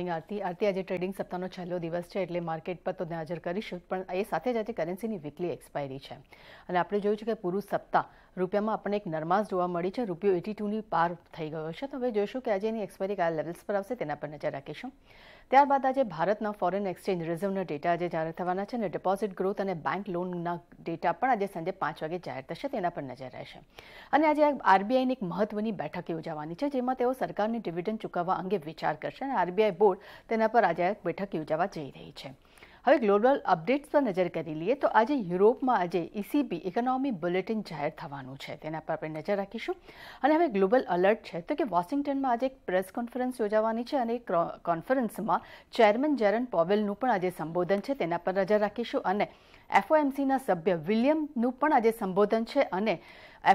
આજે આર્ટી આજે ટ્રેડિંગ સપ્તાનો છેલ્લો દિવસ છે એટલે માર્કેટ પર તો નજર કરીશું પણ એ સાથે સાથે કરન્સીની વીકલી એક્સપાયરી છે અને આપણે જોઈશું કે પુરુ સપ્તા રૂપિયામાં આપણે એક નરમાશ જોવા મળી છે રૂપિયા 82 ની પાર થઈ ગયે છે તો આપણે જોઈશું કે આજે એની એક્સપાયરી કા લેવલ્સ પર આવશે તેના પર નજર રાખીશું ત્યાર બાદ આજે ભારતનો ફોરેન એક્સચેન્જ રિઝર્વનો ડેટા આજે જાહેર થવાનો છે ને ડિપોઝિટ growth અને બેંક લોનનો ડેટા પણ આજે સાંજે 5 વાગે જાહેર થશે તેના પર નજર રહેશે અને આજે આરબીઆઈ ની એક મહત્વની બેઠક યોજાવાની છે જેમાં તેઓ સરકારી ડિવિડન્ડ ચૂકવા અંગે વિચાર કરશે અને આરબીઆઈ બોર્ડ તેના પર આજે બેઠક યોજાવા જઈ રહી છે અને ગ્લોબલ અપડેટ્સ પર નજર કરી લઈએ તો આજે યુરોપમાં આજે ECB ઇકોનોમી બુલેટિન જાહેર થવાનું છે તેના પર આપણે નજર રાખીશું અને હવે ગ્લોબલ એલર્ટ છે તો કે વોશિંગ્ટનમાં આજે એક પ્રેસ કોન્ફરન્સ યોજાવાની છે અને કોન્ફરન્સમાં ચેરમેન જેરન પોવેલનો પણ આજે સંબોધન છે તેના પર નજર રાખીશું અને FOMC ના સભ્ય વિલિયમનો પણ આજે સંબોધન છે અને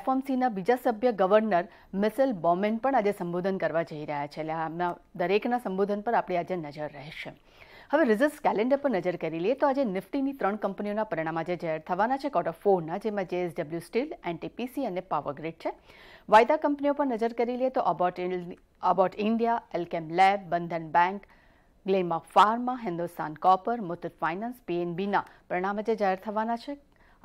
FOMC ના બીજા સભ્ય ગવર્નર મિસલ બોમેન પણ આજે સંબોધન કરવા જઈ રહ્યા છે એટલે આપણે દરેકના સંબોધન પર આપણે આજે નજર રહેશે છે હવે રિઝલ્ટ કેલેન્ડર પર નજર કરી લઈએ તો આજે નિફ્ટીની ત્રણ કંપનીઓના પરિણામ આજે જાહેર થવાના છે ક્વાર્ટર ફોરના જેમાં જેએસડબલ્યુ સ્ટીલ એનટીપીસી અને પાવરગ્રીડ છે વાયદા કંપનીઓ પર નજર કરી લઈએ તો Abbott Abbott India Alkem Lab Bandhan Bank Gland Pharma Hindustan Copper Muthoot Finance પીએનબીના પરિણામ આજે જાહેર થવાના છે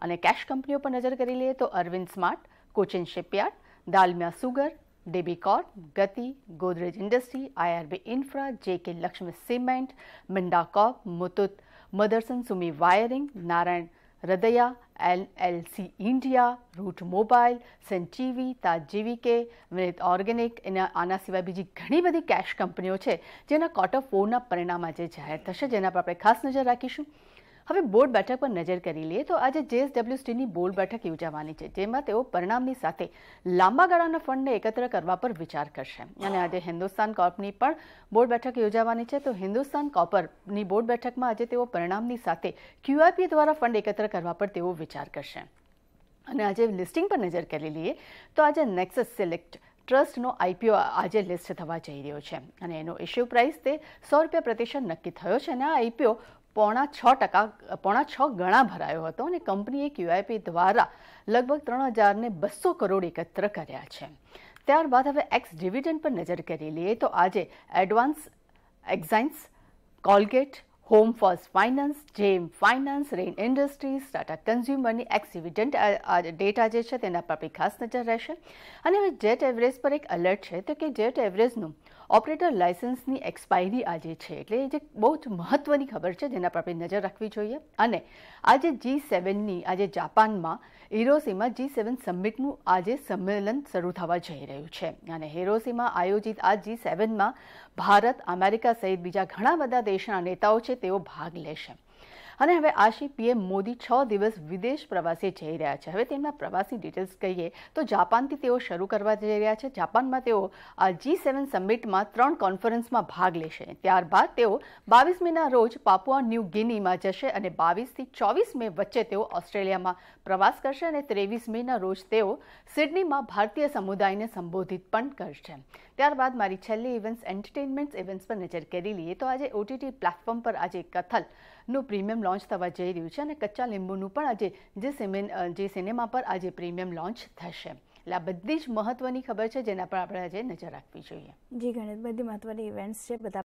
અને કેશ કંપનીઓ પર નજર કરી લઈએ તો Arvind Smart Cochin Shipyard Dalmia Sugar DB Corp Gati Godrej Industry IRB Infra JK Lakshmi Cement Minda Corp Muthoot Motherson Sumi Wiring Narayana Hridaya L L C India Route Mobile સેન્ટીવી તાજીવી કે વિનિત ઓર્ગેનિક એના આના સિવાય બીજી ઘણી બધી કેશ કંપનીઓ છે જેના ક્વાર્ટર ફોરના પરિણામ આજે જાહેર થશે જેના પર આપણે ખાસ નજર રાખીશું હવે બોર્ડ બેઠક પર નજર કરી લઈએ તો આજે JSW Steel ની બોર્ડ બેઠક યોજાવાની છે જેમાં તેઓ પરણામની સાથે લાંબા ગાળાના ફંડને એકત્ર કરવા પર વિચાર કરશે અને આજે Hindustan Copper ની પણ બોર્ડ બેઠક યોજાવાની છે તો Hindustan Copper ની બોર્ડ બેઠકમાં આજે તેઓ પરણામની સાથે QIP દ્વારા ફંડ એકત્ર કરવા પર તેઓ વિચાર કરશે અને આજે લિસ્ટિંગ પર નજર કરી લઈએ તો આજે Nexus Select Trust નો IPO આજે લિસ્ટ થવા જઈ રહ્યો છે અને એનો ઇશ્યુ પ્રાઇસ તે ₹100 પ્રતિશત નક્કી થયો છે અને આ IPO પોણા છ ટકા પોણા છ ગણા ભરાયો હતો અને કંપનીએ ક્યુઆઈપી દ્વારા લગભગ ત્રણ હજારને બસો કરોડ એકત્ર કર્યા છે ત્યારબાદ હવે એક્સ ડિવિડન્ડ પર નજર કરી લઈએ તો આજે Advanced Enzymes Colgate Home First Finance JM Finance Rain Industries Tata કન્ઝ્યુમરની એક્સ ડિવિડન્ટ ડેટા જે છે તેના પર બી ખાસ નજર રહેશે અને હવે જેટ એવરેજ પર એક એલર્ટ છે તો કે જેટ એવરેજનું ઓપરેટર લાયસન્સની એક્સપાયરી આજે છે એટલે જે બહુ જ મહત્ત્વની ખબર છે જેના પર આપણે નજર રાખવી જોઈએ અને આજે જી સેવનની આજે જાપાનમાં હિરોસીમાં જી સેવન સમિટનું આજે સંમેલન શરૂ થવા જઈ રહ્યું છે અને હિરોસીમાં આયોજિત આ જી સેવનમાં ભારત અમેરિકા સહિત બીજા ઘણા બધા દેશના નેતાઓ છે તેઓ ભાગ લેશે અને હવે આશીપીએ મોદી 6 દિવસ વિદેશ પ્રવાસે જઈ રહ્યા છે હવે તેના પ્રવાસની ડિટેલ્સ કહીએ તો જાપાન થી તેઓ શરૂ કરવા જઈ રહ્યા છે જાપાન માં તેઓ જી7 સમિટ માં ત્રણ કોન્ફરન્સ માં ભાગ લેશે ત્યારબાદ તેઓ 22 મે ના રોજ પાપુઆ ન્યુ ગિની માં જશે અને 22 થી 24 મે વચ્ચે તેઓ ઓસ્ટ્રેલિયા માં પ્રવાસ કરશે અને 23 મે ના રોજ તેઓ સિડની માં ભારતીય સમુદાય ને સંબોધિત પણ કરશે ત્યારબાદ મારી છેલ્લી ઇવેન્ટ્સ એન્ટરટેઇનમેન્ટ્સ ઇવેન્ટ્સ પર નજર કે દે લે તો આજે ઓટીટી પ્લેટફોર્મ પર આજે કથલ નું પ્રીમિયમ લોન્ચ થવા જઈ રહ્યું છે અને કચ્ચા લીંબુનું પણ આજે જે સિમેન જે સિનેમા પર આજે પ્રીમિયમ લોન્ચ થશે એટલે આ બધી જ મહત્વની ખબર છે જેના પર આપણે આજે નજર રાખવી જોઈએ જી ઘણી બધી મહત્વની ઇવેન્ટ્સ છે બધા